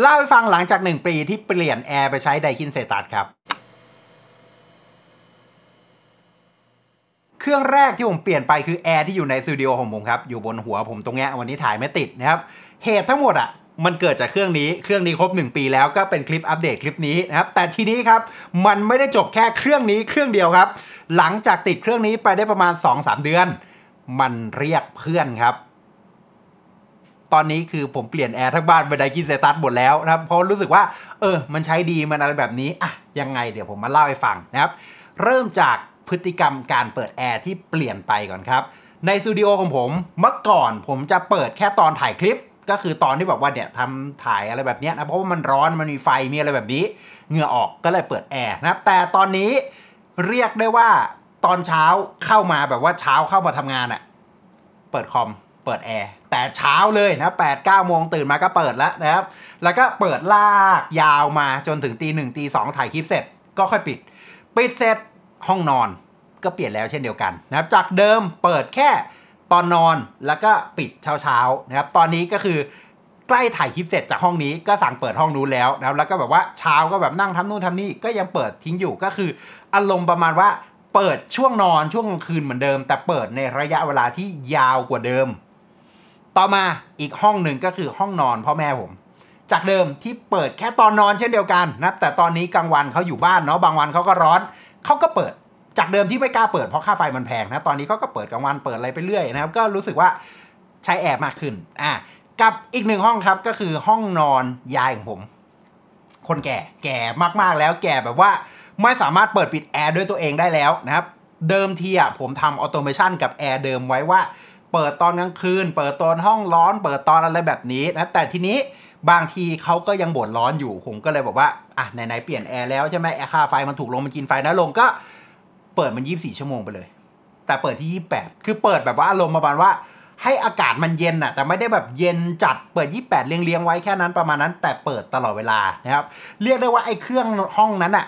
เล่าให้ฟังหลังจากหนึ่งปีที่เปลี่ยนแอร์ไปใช้ไดคินเซตัสครับ เครื่องแรกที่ผมเปลี่ยนไปคือแอร์ที่อยู่ในสตูดิโอของผมครับอยู่บนหัวผมตรงเนี้ยวันนี้ถ่ายไม่ติดนะครับเหตุทั้งหมดอะ่ะ มันเกิดจากเครื่องนี้เครื่องนี้ครบ 1 ปีแล้วก็เป็นคลิปอัปเดตคลิปนี้นะครับแต่ทีนี้ครับ มันไม่ได้จบแค่เครื่องนี้เครื่องเดียวครับ หลังจากติดเครื่องนี้ไปได้ประมาณ2-3 เดือน มันเรียกเพื่อนครับตอนนี้คือผมเปลี่ยนแอร์ทั้งบ้านไปไดกินเซตัสหมดแล้วนะครับเพราะรู้สึกว่า เออ มันใช้ดี มันอะไรแบบนี้ อ่ะ ยังไงเดี๋ยวผมมาเล่าให้ฟังนะครับ เริ่มจากพฤติกรรมการเปิดแอร์ที่เปลี่ยนไปก่อนครับ ในสตูดิโอของผมเมื่อก่อนผมจะเปิดแค่ตอนถ่ายคลิป ก็คือตอนที่แบบว่าเนี่ยทำถ่ายอะไรแบบนี้นะ เพราะว่ามันร้อนมันมีไฟมีอะไรแบบนี้เหงื่อออกก็เลยเปิดแอร์นะแต่ตอนนี้เรียกได้ว่าตอนเช้าเข้ามาแบบว่าเช้าเข้ามาทำงานอะเปิดคอมเปิดแอร์แต่เช้าเลยนะ8ปดเก้าโมงตื่นมาก็เปิดแล้วนะครับ แล้วก็เปิดลาก ยาวมาจนถึงตีหนึ่งตีสองถ่ายคลิปเสร็จก็ค่อยปิดปิดเสร็จห้องนอนก็เปลี่ยนแล้วเช่นเดียวกันนะครับจากเดิมเปิดแค่ตอนนอนแล้วก็ปิดเช้าเช้านะครับตอนนี้ก็คือใกล้ถ่ายคลิปเสร็จจากห้องนี้ก็สั่งเปิดห้องนู้นแล้วนะครับแล้วก็แบบว่าเช้าก็แบบนั่งทำนู่นทำนี่ก็ยังเปิดทิ้งอยู่ก็คืออารมณ์ประมาณว่าเปิดช่วงนอนช่วงกลางคืนเหมือนเดิม แต่เปิดในระยะเวลาที่ยาวกว่าเดิม่อมาอีกห้องหนึ่งก็คือห้องนอนพ่อแม่ผม จากเดิมที่เปิดแค่ตอนนอนเช่นเดียวกันนะแต่ตอนนี้กลางวันเขาอยู่บ้านเนาะบางวันเขาก็ร้อนเขาก็เปิดจากเดิมที่ไม่กล้าเปิดเพราะค่าไฟมันแพงนะตอนนี้เขาก็เปิดกลางวันเปิดอะไรไปเรื่อยนะครับก็รู้สึกว่าใช้แอบมากขึ้นอ่ะกับอีกหนึ่งห้องครับก็คือห้องนอนยายของผม คนแก่แก่มากๆแล้วแก่แบบว่าไม่สามารถเปิดปิดแอร์ด้วยตัวเองได้แล้วนะครับเดิมทีอ่ะผมทำออโตเมชันกับแอร์เดิมไว้ว่าเปิดตอนกลางคืนเปิดตอนห้องร้อน เปิดตอนอะไรแบบนี้นะ แต่ทีนี้บางทีเขาก็ยังบ่นร้อนอยู่ ผมก็เลยบอกว่าอ่ะไหนๆ เปลี่ยนแอร์แล้วใช่ไหมแอร์ค่า ไฟมันถูกลงมันกินไฟนะลงก็ เปิดมัน24 ชั่วโมงไปเลย แต่เปิดที่ 28 คือเปิดแบบว่าอารมณ์ประมาณว่า ให้อากาศมันเย็นอะแต่ไม่ได้แบบเย็นจัดเปิด 28เลียงๆ ไว้แค่นั้นประมาณนั้น แต่เปิดตลอดเวลานะครับเรียกได้ว่าไอ้เครื่องห้องนั้นอะ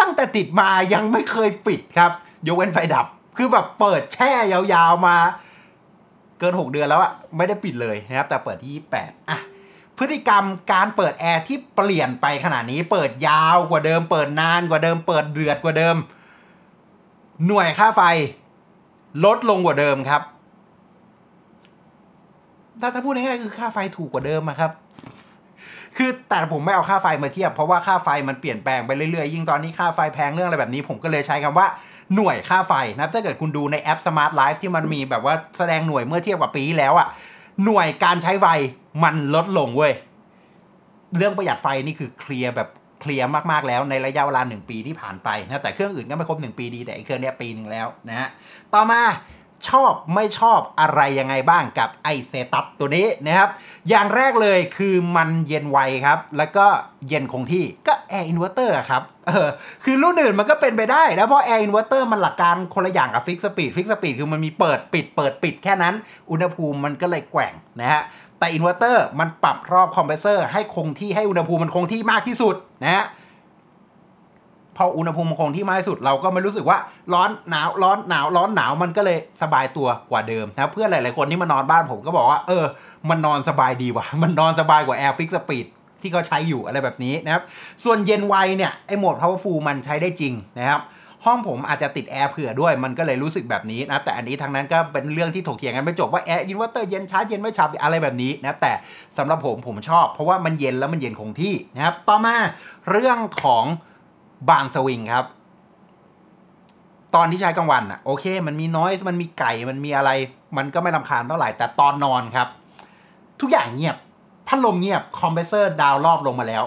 ตั้งแต่ติดมายังไม่เคยปิดครับยกเว้นไฟดับ คือแบบเปิดแช่ยาวๆมาเกิน6เดือนแล้วอะไม่ได้ปิดเลยนะครับแต่เปิดที่8อ่ะพฤติกรรมการเปิดแอร์ที่เปลี่ยนไปขนาดนี้ เปิดยาวกว่าเดิม เปิดนานกว่าเดิมเปิดเดือดกว่าเดิม หน่วยค่าไฟลดลงกว่าเดิมครับถ้าถ้าพูดง่ายๆคือค่าไฟถูกกว่าเดิมครับคือแต่ผมไม่เอาค่าไฟมาเทียบเพราะว่าค่าไฟมันเปลี่ยนแปลงไปเรื่อยๆยิ่งตอนนี้ค่าไฟแพงเรื่องอะไรแบบนี้ผมก็เลยใช้คำว่าหน่วยค่าไฟนะถ้าเกิดคุณดูในแอป Smart Life ที่มันมีแบบว่าแสดงหน่วยเมื่อเทียบกับปีแล้วอะ่ะหน่วยการใช้ไฟ มันลดลงเว้ย เรื่องประหยัดไฟนี่คือเคลียร์แบบเคลียร์มากๆแล้วในระยะเวลา1ปีที่ผ่านไปนะแต่เครื่องอื่นก็ไม่ครบ1 ปีดี แต่ไอ้เครื่องเนี้ยปีหนึ่งแล้วนะฮะต่อมาชอบไม่ชอบอะไรยังไงบ้างกับไอเซตัสตัวนี้นะครับอย่างแรกเลยคือมันเย็นไวครับ แล้วก็เย็นคงที่ ก็แอร์อินเวอร์เตอร์ครับเออคือรุ่นอื่นมันก็เป็นไปได้นะเพราะแอร์อินเวอร์เตอร์ มันหลักการคนละอย่างกับฟิกสปีดฟิกสปีดคือมันมีเปิดปิด เปิดปิดแค่นั้น อุณหภูมิมันก็เลยแกว่งนะฮะแต่อินเวอร์เตอร์มันปรับรอบคอมเพรสเซอร์ให้คงที่ให้อุณหภูมิมันคงที่มากที่สุดนะฮะพออุณหภูมิคงที่มากที่สุดเราก็ไม่รู้สึกว่าร้อนหนาว ร้อนหนาวร้อนหนาวมันก็เลยสบายตัวกว่าเดิมนะเพื่อนหลายๆคนที่มานอนบ้านผมก็บอกว่าเออมันนอนสบายดีว่ะ มันนอนสบายกว่าแอร์ฟิกสปีดที่เขาใช้อยู่อะไรแบบนี้นะครับส่วนเย็นไวเนี่ยไอ้โหมด powerful มันใช้ได้จริงนะครับห้องผมอาจจะติดแอร์เผื่อด้วยมันก็เลยรู้สึกแบบนี้นะแต่อันนี้ทางนั้นก็เป็นเรื่องที่ถกเถียงกันไม่จบว่าแอร์ยินวอาเตอร์เย็นช้าเย็นไม่ช้าอะไรแบบนี้นะแต่สำหรับผมผมชอบเพราะว่ามันเย็นแล้วมันเย็นคงที่นะครับต่อมาเรื่องของบานสวิงครับ ตอนที่ใช้กลางวันอะโอเค มันมีน้อยมันมีไก่ มันมีอะไร มันก็ไม่ลำคาญเท่าไหร่ แต่ตอนนอนครับ ทุกอย่างเงียบพัดลมเงียบคอมเพรสเซอร์ดาวรอบลงมาแล้ว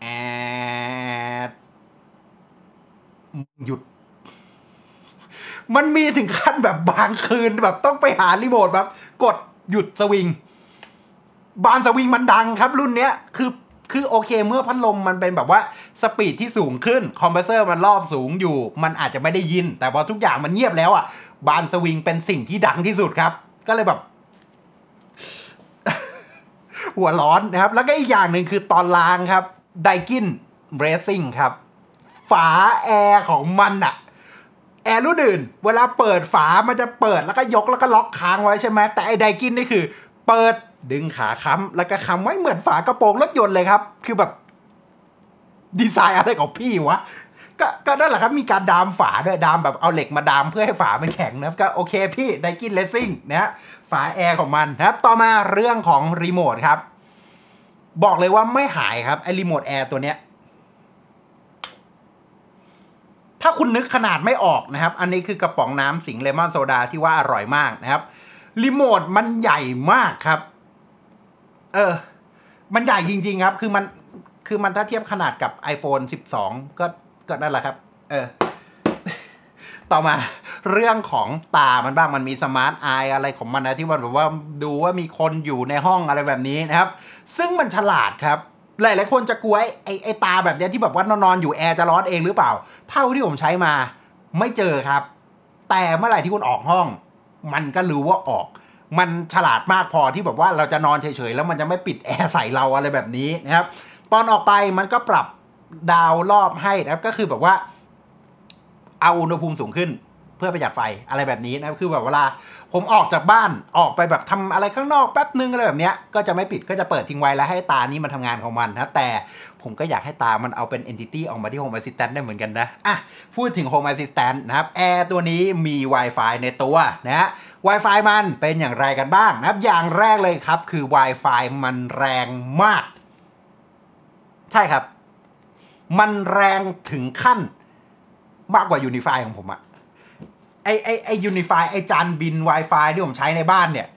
แอดหยุด มันมีถึงขั้นแบบบางคืนแบบต้องไปหารีโมทแบบกดหยุดสวิง บานสวิงมันดังครับ รุ่นเนี้ยคือคือโอเคเมื่อพัดลมมันเป็นแบบว่าสปีดที่สูงขึ้นคอมเพรสเซอร์มันรอบสูงอยู่มันอาจจะไม่ได้ยิน แต่พอทุกอย่างมันเงียบแล้วอ่ะบานสวิงเป็นสิ่งที่ดังที่สุดครับ ก็เลยแบบ หัวร้อนนะครับ แล้วก็อีกอย่างหนึ่งคือตอนล้างครับไดกินเรซิ่งครับ ฝาแอร์ของมันอะแอร์รุ่นอื่น เวลาเปิดฝามันจะเปิดแล้วก็ยกแล้วก็ล็อกค้างไว้ใช่ไหมแต่ไอไดกินนี่คือเปิดดึงขาค้ำแล้วก็ค้ำไว้เหมือนฝากระโปรงรถยนต์เลยครับ คือแบบ ดีไซน์อะไรของพี่วะก็ก็นั่นแหละครับ มีการดามฝาด้วยดามแบบเอาเหล็กมาดามเพื่อให้ฝามันแข็งนะก็โอเคพี่ไดกินเลสซิ่งนะฝาแอร์ของมันนะครับ ต่อมาเรื่องของรีโมทครับ บอกเลยว่าไม่หายครับ ไอรีโมทแอร์ตัวเนี้ยถ้าคุณนึกขนาดไม่ออกนะครับ อันนี้คือกระป๋องน้ำสิงเลมอนโซดาที่ว่าอร่อยมากนะครับรีโมทมันใหญ่มากครับเออ มันใหญ่จริงๆครับ คือมัน คือมันถ้าเทียบขนาดกับ iPhone 12 ก็ ก็นั่นแหละครับ เออ ต่อมา เรื่องของตามันบ้าง มันมีสมาร์ทไออะไรของมันนะ ที่มันแบบว่าดูว่ามีคนอยู่ในห้องอะไรแบบนี้นะครับ ซึ่งมันฉลาดครับ หลายหลายคนจะกลัวไอ้ไอ้ตาแบบนี้ที่แบบว่า นอนอยู่แอร์จะร้อนเองหรือเปล่า เท่าที่ผมใช้มา ไม่เจอครับ แต่เมื่อไหร่ที่คุณออกห้อง มันก็รู้ว่าออกมันฉลาดมากพอที่แบบว่าเราจะนอนเฉยๆ แล้วมันจะไม่ปิดแอร์ใส่เราอะไรแบบนี้นะครับตอนออกไปมันก็ปรับดาวรอบให้นะครับก็คือแบบว่า เอาอุณหภูมิสูงขึ้นเพื่อประหยัดไฟอะไรแบบนี้นะคือแบบเวลาผมออกจากบ้านออกไปแบบทำอะไรข้างนอกแป๊บนึงอะไรแบบเนี้ยก็จะไม่ปิดก็จะเปิดทิ้งไว้แล้วให้ตานี้มันทำงานของมันนะแต่ผมก็อยากให้ตามันเอาเป็น entity ออกมาที่ Home Assistant ได้เหมือนกันนะอ่ะพูดถึง Home Assistant นะครับแอร์ตัวนี้มี Wi-Fi ในตัวนะฮะ Wi-Fi มันเป็นอย่างไรกันบ้างนะครับอย่างแรกเลยครับคือ Wi-Fi มันแรงมาก ใช่ครับ มันแรงถึงขั้นมากกว่ายนิฟายของผมอะไอไอไอยูนิฟายไอจานบิน Wi-Fi ที่ผมใช้ในบ้านเนี่ย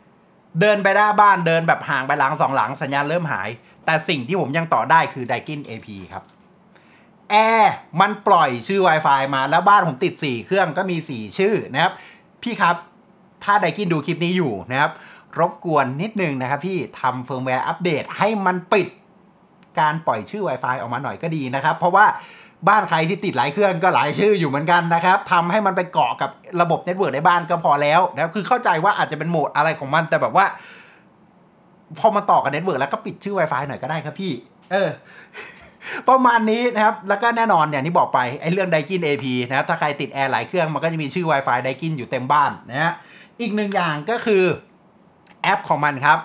เดินไปหน้าบ้านเดินแบบห่างไปหลังสองหลังสัญญาณเริ่มหาย แต่สิ่งที่ผมยังต่อได้คือไดกิน AP ครับ แอร์มันปล่อยชื่อ Wi-Fi มาแล้วบ้านผมติด 4 เครื่องก็มี 4 ชื่อนะครับ พี่ครับ ถ้าไดกินดูคลิปนี้อยู่นะครับ รบกวนนิดนึงนะครับพี่ทำเฟิร์มแวร์อัปเดตให้มันปิดการปล่อยชื่อ Wi-Fi ออกมาหน่อยก็ดีนะครับเพราะว่าบ้านใครที่ติดหลายเครื่อง ก็หลายชื่ออยู่เหมือนกันนะครับทำให้มันไปเกาะกับระบบเน็ตเวิร์กในบ้านก็พอแล้วนะคคือเข้าใจว่าอาจจะเป็นโหมดอะไรของมัน แต่แบบว่า พอมาต่อกับเน็ตเวิร์กแล้วก็ปิดชื่อ Wi-Fi หน่อยก็ได้ครับพี่ เออประมาณนี้นะครับแล้วก็แน่นอนเนี่ยนี่บอกไปไอ้เรื่องไดกิน AP นะครับถ้าใครติดแอร์หลายเครื่องมันก็จะมีชื่อ Wi-Fi ไดกินอยู่เต็มบ้านนะฮะอีกหนึ่งอย่างก็คือแอปของมันครับ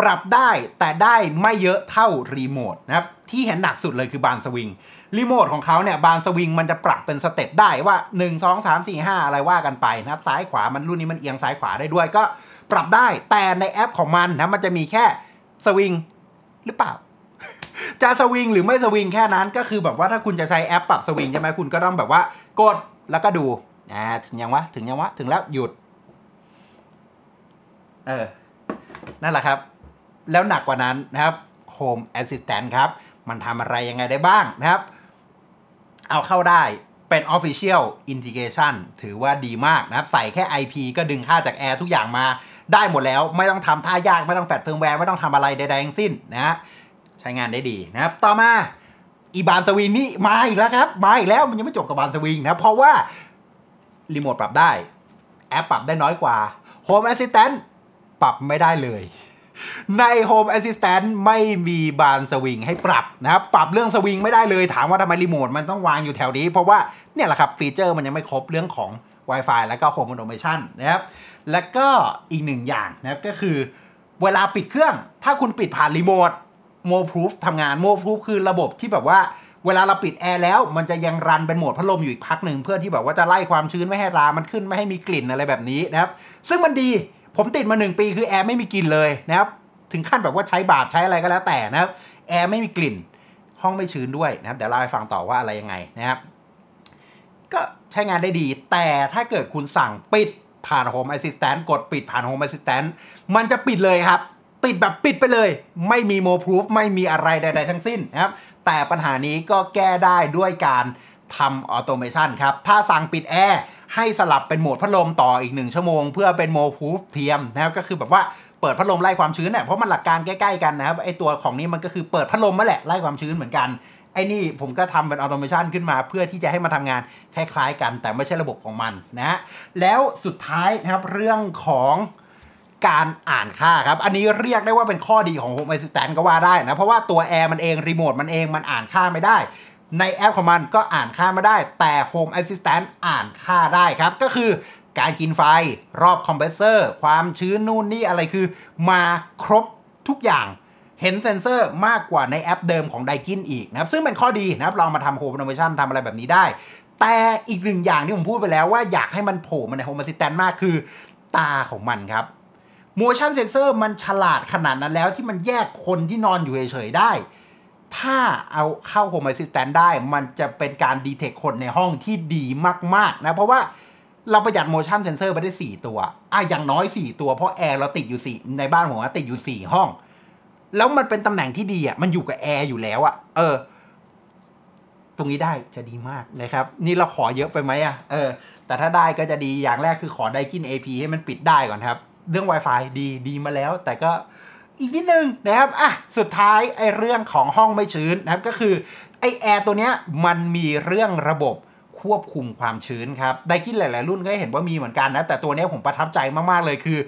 ปรับได้แต่ได้ไม่เยอะเท่ารีโมทนะครับที่เห็นหนักสุดเลยคือบานสวิงรีโมทของเขาเนี่ย บานสวิงมันจะปรับเป็นสเต็ปได้ว่า 1 2 3 4 5 อะไรว่ากันไปนะซ้ายขวามันรุ่นนี้มันเอียงซ้ายขวาได้ด้วยก็ปรับได้แต่ในแอปของมันนะ มันจะมีแค่สวิงหรือเปล่า จะสวิงหรือไม่สวิงแค่นั้นก็คือแบบว่าถ้าคุณจะใช้แอปปรับสวิงใช่ไหมคุณก็ต้องแบบว่ากดแล้วก็ดูอ่าถึงยังวะถึงยังวะถึงแล้วหยุดเออนั่นแหละครับ แล้วหนักกว่านั้นนะครับ Home Assistant ครับ มันทำอะไรยังไงได้บ้างนะครับเอาเข้าได้เป็น Official Integration ถือว่าดีมากนะครับ ใส่แค่ IP ก็ดึงค่าจาก Air ทุกอย่างมาได้หมดแล้ว ไม่ต้องทำท่ายาก ไม่ต้องแฟดเฟิร์มแวร์ ไม่ต้องทำอะไรใดๆทั้งสิ้นนะใช้งานได้ดีนะครับ ต่อมา อีบานสวิงนี่มาอีกแล้วครับมาอีกแล้วมันยังไม่จบกับบานสวิงนะเพราะว่ารีโมทปรับได้แอปปรับได้น้อยกว่า Home Assistant ปรับไม่ได้เลยใน Home Assistant ไม่มีบานสวิงให้ปรับนะครับ ปรับเรื่องสวิง ไม่ได้เลยถามว่าทำไมรีโมทมันต้องวางอยู่แถวนี้ เพราะว่าเนี่ยแหละครับ ฟีเจอร์มันยังไม่ครบเรื่องของ Wi-Fi แล้วก็ Home Automation นะครับแล้วก็อีกหนึ่งอย่างนะครับก็คือ เวลาปิดเครื่อง ถ้าคุณปิดผ่านรีโมทโมพ o ูฟทำงานโมพ o ูฟคือระบบที่แบบว่าเวลาเราปิดแอร์แล้ว มันจะยังรันเป็นโหมดพัดลมอยู่อีกพักหนึ่งเพื่อที่แบบว่าจะไล่ความชื้นไม่ให้รา มันขึ้นไม่ให้มีกลิ่นอะไรแบบนี้นะครับซึ่งมันดีผมติดมา 1 ปีคือแอร์ไม่มีกลิ่นเลยนะครับถึงขั้นแบบว่าใช้บาบใช้อะไรก็แล้วแต่นะครับแอร์ไม่มีกลิ่นห้องไม่ชื้นด้วยนะครับ เดี๋ยวเราไปฟังต่อว่าอะไรยังไงนะครับ ก็ใช้งานได้ดี แต่ถ้าเกิดคุณสั่งปิดผ่าน Home Assistant กดปิดผ่าน Home Assistant มันจะปิดเลยครับ ปิดแบบปิดไปเลย ไม่มีโมพูฟไม่มีอะไรใด ๆ ทั้งสิ้นนะครับ แต่ปัญหานี้ก็แก้ได้ด้วยการทำออโตเมชันครับถ้าสั่งปิดแอร์ให้สลับเป็นโหมดพัดลมต่ออีก1ชั่วโมงเพื่อเป็นโมพูฟเทียมนะครับก็คือแบบว่าเปิดพัดลมไล่ความชื้นเนี่ยเพราะมันหลักการใกล้ๆกันนะครับไอตัวของนี้มันก็คือเปิดพัดลมมาแหละ ไล่ความชื้นเหมือนกัน ไอ้นี่ผมก็ทำเป็นออโตเมชันขึ้นมา เพื่อที่จะให้มันทำงานคล้ายๆกันแต่ไม่ใช่ระบบของมันนะฮะแล้วสุดท้ายนะครับ เรื่องของการอ่านค่าครับ อันนี้เรียกได้ว่าเป็นข้อดีของ Home Assistant ก็ว่าได้นะเพราะว่าตัวแอร์มันเองรีโมทมันเองมันอ่านค่าไม่ได้ ในแอปของมันก็อ่านค่าไม่ได้ แต่ Home Assistant อ่านค่าได้ครับก็คือการกินไฟ รอบคอมเพรสเซอร์ ความชื้นนู่นนี่อะไรคือมาครบทุกอย่างเห็นเซนเซอร์มากกว่าในแอปเดิมของไดกินอีกนะครับ ซึ่งเป็นข้อดีนะครับลองมาทำโฮมโนเวชั่นทำอะไรแบบนี้ได้ แต่อีกหนึ่งอย่างที่ผมพูดไปแล้วว่าอยากให้มันโผล่มาในโฮมอ a s s i s t มากคือตาของมันครับมชั่นเซนเซอร์มันฉลาดขนาดนั้นแล้วที่มันแยกคนที่นอนอยู่เฉยๆได้ถ้าเอาเข้าโฮมอ a ิสแตนได้ มันจะเป็นการดีเทคคนในห้องที่ดีมากๆนะเพราะว่าเราประหยัดโมชั่นเซนเซอร์ไปได้ 4 ตัวอ่ะอย่างน้อย 4 ตัว เพราะแอร์เราติดอยู่ 4 ในบ้านผมติดอยู่ 4 ห้อง แล้วมันเป็นตำแหน่งที่ดีอ่ะมันอยู่กับแอร์อยู่แล้วอ่ะเออ ตรงนี้ได้จะดีมากนะครับ นี่เราขอเยอะไปไหมอ่ะเออ แต่ถ้าได้ก็จะดี อย่างแรกคือขอไดกิน AP ให้มันปิดได้ก่อนครับ เรื่อง Wi-Fi ดีดีมาแล้ว แต่ก็อีกนิดนึงนะครับอ่ะสุดท้ายไอ้เรื่องของห้องไม่ชื้นนะครับ ก็คือไอ้แอร์ตัวเนี้ยมันมีเรื่องระบบควบคุมความชื้นครับ ไดกินหลายๆรุ่นก็เห็นว่ามีเหมือนกันนะ แต่ตัวนี้ผมประทับใจมากๆเลยคือ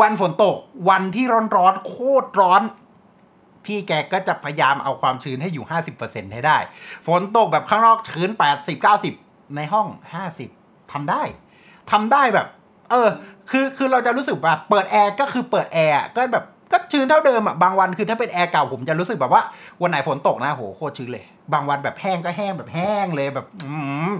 วันฝนตกวันที่ร้อนๆโคตรร้อน พี่แกก็จะพยายามเอาความชื้นให้อยู่ 50%ให้ได้ ฝนตกแบบข้างนอกชื้น80-90 ในห้อง 50 ทำได้ ทำได้แบบ เออคือคือเราจะรู้สึกว่าเปิดแอร์ก็คือเปิดแอร์ก็แบบก็ชื้นเท่าเดิมอ่ะบางวันคือถ้าเป็นแอร์เก่าผมจะรู้สึกแบบว่าวันไหนฝนตกนะโหโคตรชื้นเลย บางวันแบบแห้งก็แห้งแบบแห้งเลยแบบ อืม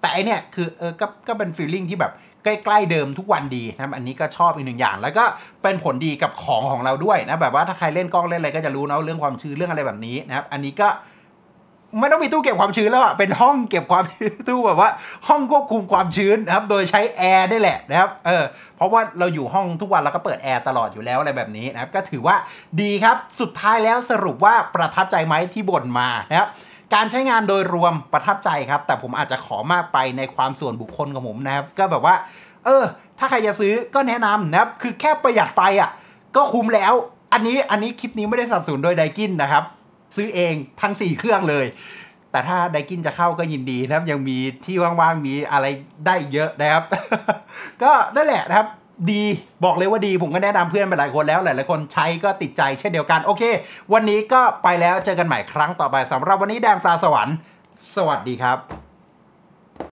แต่อันเนี้ยคือเออก็ก็เป็นฟีลลิ่งที่แบบใกล้ๆเดิมทุกวันดีนะอันนี้ก็ชอบอีกหนึ่งอย่างแล้วก็เป็นผลดีกับของของเราด้วยนะแบบว่าถ้าใครเล่นกล้องเล่นอะไรก็จะรู้เนาะเรื่องความชื้นเรื่องอะไรแบบนี้นะครับ อันนี้ก็ไม่ต้องมีตู้เก็บความชื้นแล้วอะเป็นห้องเก็บความตู้แบบว่า ห้องควบคุมความชื้นนะครับ โดยใช้แอร์ได้แหละนะครับ เออ เพราะว่าเราอยู่ห้องทุกวันเราก็เปิดแอร์ตลอดอยู่แล้วอะไรแบบนี้นะครับ ก็ถือว่าดีครับ สุดท้ายแล้วสรุปว่าประทับใจไหมที่บ่นมานะครับ การใช้งานโดยรวมประทับใจครับ แต่ผมอาจจะขอมากไปในความส่วนบุคคลของผมนะครับ ก็แบบว่า เออถ้าใครจะซื้อก็แนะนำนะครับ คือแค่ประหยัดไฟอะ่ะ ก็คุ้มแล้ว อันนี้อันนี้คลิปนี้ไม่ได้สับสนโดยไดกินนะครับซื้อเองทั้ง 4เครื่องเลย แต่ถ้าไดกินจะเข้าก็ยินดีนะครับ ยังมีที่ว่างๆมีอะไรได้เยอะนะครับ ก็นั่นแหละนะครับ ดีบอกเลยว่าดีผมก็แนะนำเพื่อนไปหลายคนแล้ว หลายๆคนใช้ก็ติดใจเช่นเดียวกัน โอเค วันนี้ก็ไปแล้วเจอกันใหม่ครั้งต่อไปสำหรับวันนี้แดงตาสวรรค์ สวัสดีครับ